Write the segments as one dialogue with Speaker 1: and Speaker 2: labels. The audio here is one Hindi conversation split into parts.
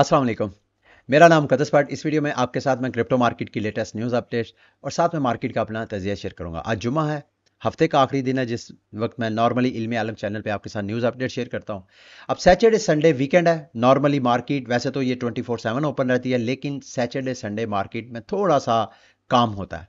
Speaker 1: असलम मेरा नाम कदस पाट इस वीडियो में आपके साथ मैं क्रिप्टो मार्केट की लेटेस्ट न्यूज़ अपडेट्स और साथ में मार्केट का अपना तजिया शेयर करूँगा आज जुमा है हफ्ते का आखिरी दिन है जिस वक्त मैं नॉर्मली इल्मी आलम चैनल पे आपके साथ न्यूज़ अपडेट शेयर करता हूँ अब सैटरडे संडे वीकेंड है नॉर्मली मार्केट वैसे तो ये 24/7 ओपन रहती है लेकिन सैटरडे संडे मार्केट में थोड़ा सा काम होता है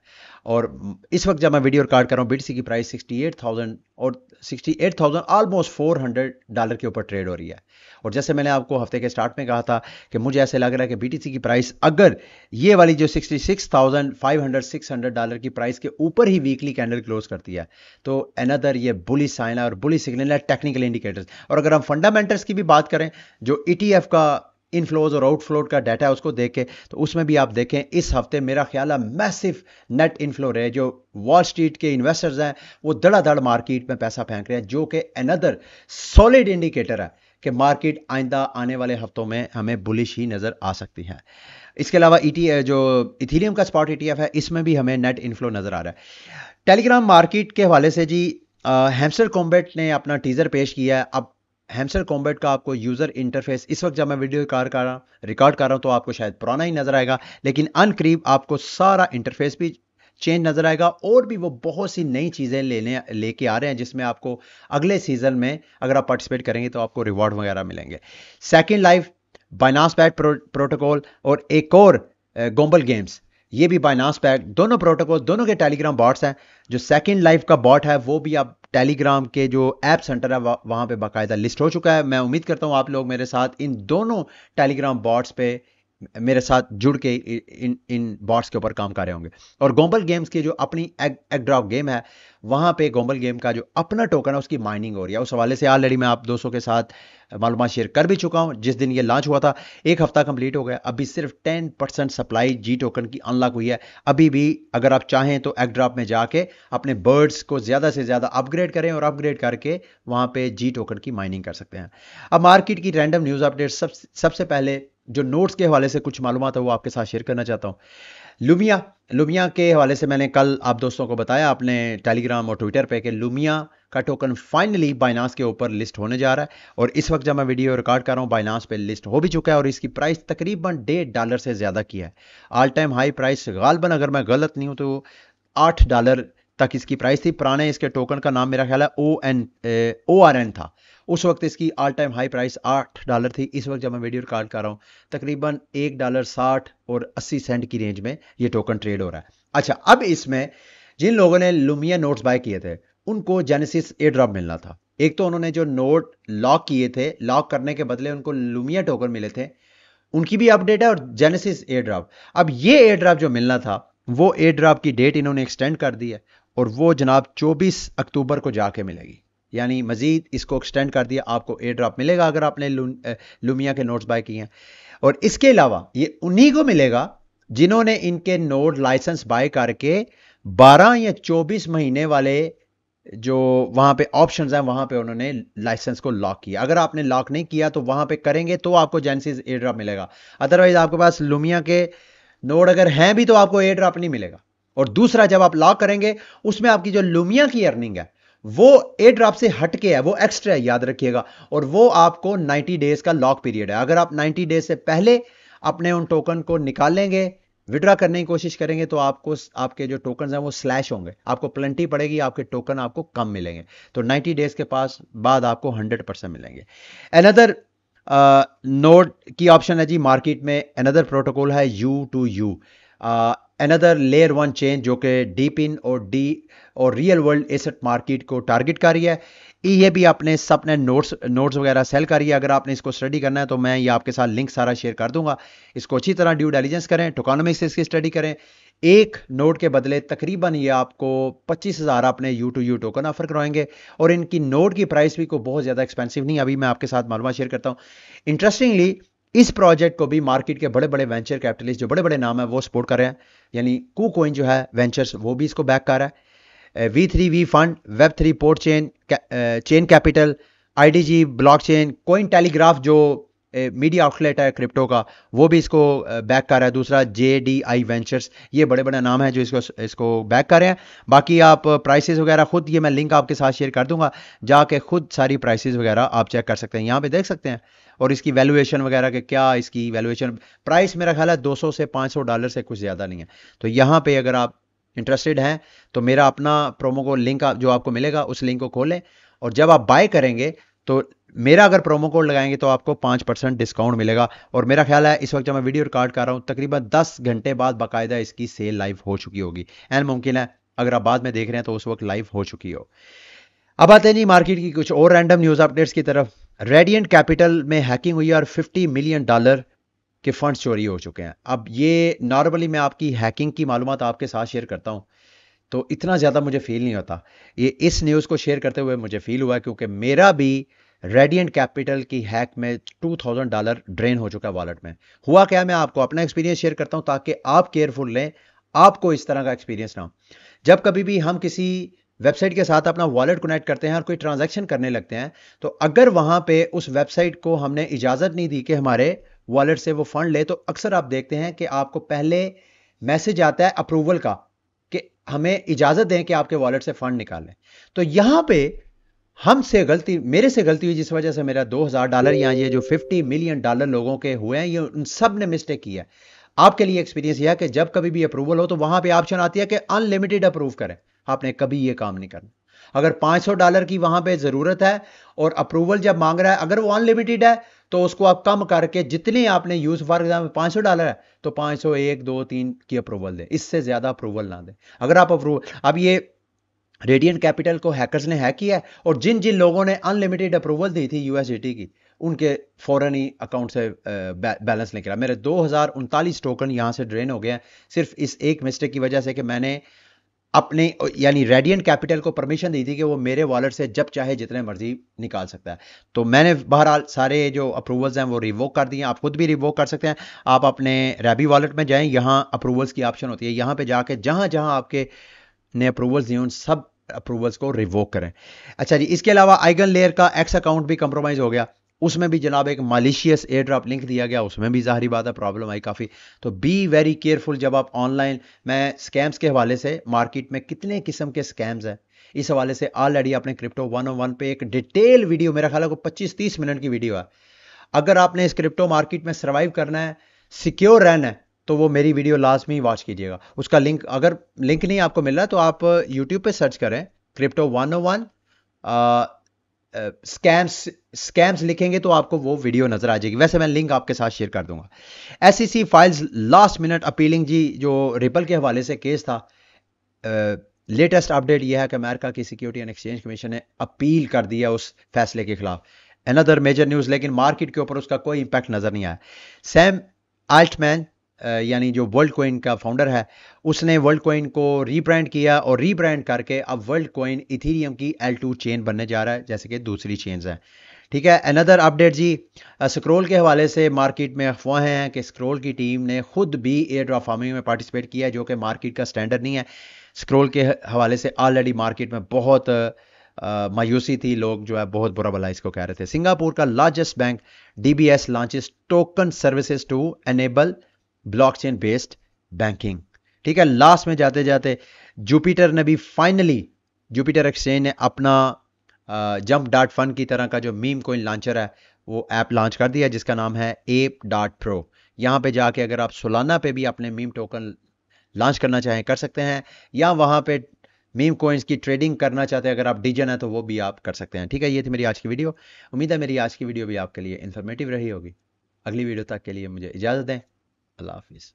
Speaker 1: और इस वक्त जब मैं वीडियो रिकॉर्ड कर रहा हूँ बी की प्राइस 68,000 और 68,000 ऑलमोस्ट 400 डॉलर के ऊपर ट्रेड हो रही है और जैसे मैंने आपको हफ्ते के स्टार्ट में कहा था कि मुझे ऐसे लग रहा है कि बी की प्राइस अगर ये वाली जो 66,500 600 डॉलर की प्राइस के ऊपर ही वीकली कैंडल क्लोज करती है तो अनदर ये बुली साइन और बुली सिग्नल है टेक्निकल इंडिकेटर्स और अगर हम फंडामेंटल्स की भी बात करें जो ई e का इनफ्लोज और आउटफ्लो का डाटा है उसको देख के तो उसमें भी आप देखें इस हफ्ते मेरा ख्याल है मैसिव नेट इनफ्लो रहे जो वॉल स्ट्रीट के इन्वेस्टर्स हैं वो धड़ाधड़ मार्केट में पैसा फेंक रहे हैं जो कि अनदर सॉलिड इंडिकेटर है कि मार्केट आइंदा आने वाले हफ्तों में हमें बुलिश ही नज़र आ सकती है इसके अलावा ई e जो इथीरियम का स्पॉट ई e है इसमें भी हमें नेट इनफ्लो नज़र आ रहा है टेलीग्राम मार्केट के हवाले से जी हैम्स्टर कॉम्बेट ने अपना टीज़र पेश किया है अब हैमस्टर कॉम्बेट का आपको यूज़र इंटरफेस इस वक्त जब मैं वीडियो कार कर रहा रिकॉर्ड कर रहा हूँ तो आपको शायद पुराना ही नज़र आएगा लेकिन अनकरीब आपको सारा इंटरफेस भी चेंज नज़र आएगा और भी वो बहुत सी नई चीज़ें लेने लेके आ रहे हैं जिसमें आपको अगले सीज़न में अगर आप पार्टिसिपेट करेंगे तो आपको रिवॉर्ड वगैरह मिलेंगे सेकेंड लाइफ बाइनास पैट प्रोटोकॉल और एक और गोम्बल गेम्स ये भी बाइनास पैक दोनों प्रोटोकॉल दोनों के टेलीग्राम बॉट्स हैं जो सेकंड लाइफ का बॉट है वो भी आप टेलीग्राम के जो ऐप सेंटर है वहाँ पे बाकायदा लिस्ट हो चुका है मैं उम्मीद करता हूँ आप लोग मेरे साथ इन दोनों टेलीग्राम बॉट्स पे मेरे साथ जुड़ के इन इन बॉट्स के ऊपर काम कर रहे होंगे और गोम्बल गेम्स की जो अपनी एग एग ड्रॉप गेम है वहाँ पे गोम्बल गेम का जो अपना टोकन है उसकी माइनिंग हो रही है उस हवाले से ऑलरेडी मैं आप दोस्तों के साथ मालूम शेयर कर भी चुका हूँ जिस दिन ये लॉन्च हुआ था एक हफ्ता कंप्लीट हो गया अभी सिर्फ टेन परसेंट सप्लाई जी टोकन की अनलॉक हुई है अभी भी अगर आप चाहें तो एग ड्रॉप में जाके अपने बर्ड्स को ज़्यादा से ज़्यादा अपग्रेड करें और अपग्रेड करके वहाँ पर जी टोकन की माइनिंग कर सकते हैं अब मार्केट की रैंडम न्यूज़ अपडेट सब सबसे पहले जो नोट्स के हवाले से कुछ मालूम है वो आपके साथ शेयर करना चाहता हूँ लुमिया लुमिया के हवाले से मैंने कल आप दोस्तों को बताया आपने टेलीग्राम और ट्विटर पे कि लुमिया का टोकन फाइनली बाइनास के ऊपर लिस्ट होने जा रहा है और इस वक्त जब मैं वीडियो रिकॉर्ड कर रहा हूँ बाइनास पे लिस्ट हो भी चुका है और इसकी प्राइस तकरीबन डेढ़ डॉलर से ज़्यादा की है ऑल टाइम हाई प्राइस गालबन अगर मैं गलत नहीं हूँ तो आठ डॉलर तक इसकी प्राइस थी पुराने इसके टोकन का नाम मेरा ख्याल है O N O R N था उस वक्त इसकी ऑल टाइम हाई प्राइस आठ डॉलर थी इस वक्त जब मैं वीडियो रिकॉर्ड कर रहा हूँ तकरीबन एक डॉलर साठ और अस्सी सेंट की रेंज में ये टोकन ट्रेड हो रहा है अच्छा अब इसमें जिन लोगों ने लुमिया नोट्स बाय किए थे उनको जेनेसिस ए ड्रॉप मिलना था एक तो उन्होंने जो नोट लॉक किए थे लॉक करने के बदले उनको लुमिया टोकन मिले थे उनकी भी अपडेट है और जेनेसिस ए ड्रॉप अब ये ए ड्रॉप जो मिलना था वो ए ड्रॉप की डेट इन्होंने एक्सटेंड कर दी है और वो जनाब 24 अक्टूबर को जाके मिलेगी यानी मज़ीद इसको एक्सटेंड कर दिया आपको एयर ड्राप मिलेगा अगर आपने लुमिया के नोट्स बाय किए हैं और इसके अलावा ये उन्हीं को मिलेगा जिन्होंने इनके नोट लाइसेंस बाय करके 12 या 24 महीने वाले जो वहां पे ऑप्शंस हैं वहां पे उन्होंने लाइसेंस को लॉक किया अगर आपने लॉक नहीं किया तो वहां पे करेंगे तो आपको जेंसीज एयर ड्राप मिलेगा अदरवाइज आपके पास लुमिया के नोड अगर हैं भी तो आपको एयर ड्राप नहीं मिलेगा और दूसरा जब आप लॉक करेंगे उसमें आपकी जो लुमिया की अर्निंग है वो ए ड्रॉप से हटके है वो एक्स्ट्रा है याद रखिएगा और वो आपको 90 डेज का लॉक पीरियड है अगर आप 90 डेज से पहले अपने उन टोकन को निकालेंगे विड्रा करने की कोशिश करेंगे तो आपको आपके जो टोकन हैं वो स्लैश होंगे आपको प्लेंटी पड़ेगी आपके टोकन आपको कम मिलेंगे तो 90 डेज के पास बाद आपको 100 परसेंट मिलेंगे अनदर नोट की ऑप्शन है जी मार्केट में अनदर प्रोटोकॉल है U two U another layer one chain जो कि डीप इन और डी और रियल वर्ल्ड एसेट मार्केट को टारगेट कर रही है ये भी आपने सपने नोट्स नोट्स वगैरह सेल करी है अगर आपने इसको स्टडी करना है तो मैं ये आपके साथ लिंक सारा शेयर कर दूंगा इसको अच्छी तरह ड्यू डेलीजेंस करें टोकानोमिक्स इसकी स्टडी करें एक नोट के बदले तकरीबन ये आपको पच्चीस हज़ार अपने U two U token offer करवाएंगे और इनकी नोट की प्राइस भी को बहुत ज़्यादा एक्सपेंसिव नहीं अभी मैं आपके साथ मालूम शेयर करता हूँ इंटरेस्टिंगली इस प्रोजेक्ट को भी मार्केट के बड़े बड़े वेंचर कैपिटलिस्ट जो बड़े बड़े नाम है वो सपोर्ट कर रहे हैं यानी कू कोइन जो है वेंचर्स वो भी इसको बैक कर रहा है V three V fund web three port chain chain capital I G blockchain Cointelegraph जो मीडिया आउटलेट है क्रिप्टो का वो भी इसको बैक कर रहा है दूसरा जे डी आई वेंचर्स ये बड़े बड़े नाम है जो इसको इसको बैक कर रहे हैं बाकी आप प्राइसेस वगैरह खुद ये मैं लिंक आपके साथ शेयर कर दूंगा जाके खुद सारी प्राइसेस वगैरह आप चेक कर सकते हैं यहाँ पे देख सकते हैं और इसकी वैल्यूएशन वगैरह के क्या इसकी वैल्यूएशन प्राइस मेरा ख्याल है 200 से 500 डॉलर से कुछ ज़्यादा नहीं है तो यहाँ पे अगर आप इंटरेस्टेड हैं तो मेरा अपना प्रोमो को लिंक आप, जो आपको मिलेगा उस लिंक को खोलें और जब आप बाय करेंगे तो मेरा अगर प्रोमो कोड लगाएंगे तो आपको पाँच परसेंट डिस्काउंट मिलेगा और मेरा ख्याल है इस वक्त जब मैं वीडियो रिकॉर्ड कर रहा हूँ तकरीबन दस घंटे बाद बाकायदा इसकी सेल लाइव हो चुकी होगी एंड मुमकिन है अगर आप बाद में देख रहे हैं तो उस वक्त लाइव हो चुकी हो अब आते हैं जी मार्केट की कुछ और रैंडम न्यूज़ अपडेट्स की तरफ रेडियंट कैपिटल में हैकिंग हुई और 50 मिलियन डॉलर के फंड चोरी हो चुके हैं अब ये नॉर्मली मैं आपकी हैकिंग की मालूम आपके साथ शेयर करता हूँ तो इतना ज़्यादा मुझे फील नहीं होता ये इस न्यूज़ को शेयर करते हुए मुझे फील हुआ क्योंकि मेरा भी रेडियंट कैपिटल की हैक में 2000 डॉलर ड्रेन हो चुका है वॉलेट में हुआ क्या मैं आपको अपना एक्सपीरियंस शेयर करता हूं ताकि आप केयरफुल लें आपको इस तरह का एक्सपीरियंस ना हो जब कभी भी हम किसी वेबसाइट के साथ अपना वॉलेट कनेक्ट करते हैं और कोई ट्रांजैक्शन करने लगते हैं तो अगर वहां पे उस वेबसाइट को हमने इजाज़त नहीं दी कि हमारे वॉलेट से वो फंड ले तो अक्सर आप देखते हैं कि आपको पहले मैसेज आता है अप्रूवल का कि हमें इजाज़त दें कि आपके वॉलेट से फंड निकालें तो यहां पर हमसे गलती मेरे से गलती हुई जिस वजह से मेरा 2000 डॉलर या ये जो 50 मिलियन डॉलर लोगों के हुए हैं ये उन सब ने मिस्टेक किया है आपके लिए एक्सपीरियंस यह है कि जब कभी भी अप्रूवल हो तो वहां पे ऑप्शन आती है कि अनलिमिटेड अप्रूव करें आपने कभी ये काम नहीं करना अगर 500 डॉलर की वहां पे जरूरत है और अप्रूवल जब मांग रहा है अगर वो अनलिमिटेड है तो उसको आप कम करके जितने आपने यूज फॉर एग्जाम्पल पांच सौ डॉलर है तो पाँच सौ एक दो तीन की अप्रूवल दें इससे ज़्यादा अप्रूवल ना दें अगर आप अप्रूवल अब ये रेडियंट कैपिटल को हैकर्स ने हैक किया है और जिन जिन लोगों ने अनलिमिटेड अप्रूवल दी थी यूएसडीटी की उनके फॉरन ही अकाउंट से बैलेंस निकला मेरे दो हज़ार उनतालीस टोकन यहाँ से ड्रेन हो गया सिर्फ इस एक मिस्टेक की वजह से कि मैंने अपने यानी रेडियन कैपिटल को परमिशन दी थी कि वो मेरे वॉलेट से जब चाहे जितने मर्जी निकाल सकता है तो मैंने बहरहाल सारे जो अप्रूवल्स हैं वो रिवोक कर दिए आप खुद भी रिवोक कर सकते हैं आप अपने रेबी वॉलेट में जाएं यहाँ अप्रूवल्स की ऑप्शन होती है यहाँ पे जाके जहाँ जहाँ आपके ने अप्रूवल्स दिए उन सब अप्रूवल्स को रिवोक करें अच्छा जी इसके अलावा आइगन लेयर का एक्स अकाउंट भी कंप्रोमाइज़ हो गया उसमें भी जनाब एक मालिशियस एयर ड्रॉप लिंक दिया गया उसमें भी ज़ाहरी बात है प्रॉब्लम आई काफ़ी तो बी वेरी केयरफुल जब आप ऑनलाइन मैं स्कैम्स के हवाले से मार्केट में कितने किस्म के स्कैम्स हैं इस हवाले से ऑलरेडी आपने क्रिप्टो वन वन पे एक डिटेल वीडियो मेरा ख्याल है को पच्चीस तीस मिनट की वीडियो है अगर आपने इस क्रिप्टो मार्केट में सर्वाइव करना है सिक्योर रहना है तो वो मेरी वीडियो लास्ट में ही वॉच कीजिएगा उसका लिंक अगर लिंक नहीं आपको मिल रहा तो आप यूट्यूब पर सर्च करें crypto one O one scams scams लिखेंगे तो आपको वो वीडियो नज़र आ जाएगी वैसे मैं लिंक आपके साथ शेयर कर दूंगा SEC files last minute appealing जी जो रिपल के हवाले से केस था लेटेस्ट अपडेट यह है कि अमेरिका की सिक्योरिटी एंड एक्सचेंज कमीशन ने अपील कर दिया उस फैसले के खिलाफ एनदर मेजर न्यूज़ लेकिन मार्केट के ऊपर उसका कोई इंपैक्ट नज़र नहीं आया सैम आल्टमैन यानी जो वर्ल्ड कोइन का फाउंडर है उसने वर्ल्ड कोइन को रीब्रांड किया और रीब्रांड करके अब वर्ल्ड कोइन इथीरियम की एल टू चेन बनने जा रहा है जैसे कि दूसरी चेन्स हैं ठीक है अनदर अपडेट जी स्क्रोल के हवाले से मार्केट में अफवाहें हैं कि स्क्रोल की टीम ने खुद भी एयर ड्रॉप फार्मिंग में पार्टिसिपेट किया जो कि मार्केट का स्टैंडर्ड नहीं है स्क्रोल के हवाले से ऑलरेडी मार्केट में बहुत आ, मायूसी थी लोग जो है बहुत बुरा भला इसको कह रहे थे सिंगापुर का largest bank D B S launches token services to enable blockchain based banking ठीक है लास्ट में जाते जाते जुपिटर ने भी फाइनली जुपिटर एक्सचेंज ने अपना जंप डाट फन की तरह का जो मीम कोइन लॉन्चर है वो ऐप लॉन्च कर दिया जिसका नाम है एप डाट प्रो यहाँ पे जाके अगर आप सोलाना पे भी अपने मीम टोकन लॉन्च करना चाहें कर सकते हैं या वहाँ पे मीम कोइंस की ट्रेडिंग करना चाहते हैं अगर आप डिजन है तो वो भी आप कर सकते हैं ठीक है ये थी मेरी आज की वीडियो उम्मीद है मेरी आज की वीडियो भी आपके लिए इन्फॉर्मेटिव रही होगी अगली वीडियो तक के लिए मुझे इजाज़त दें al this.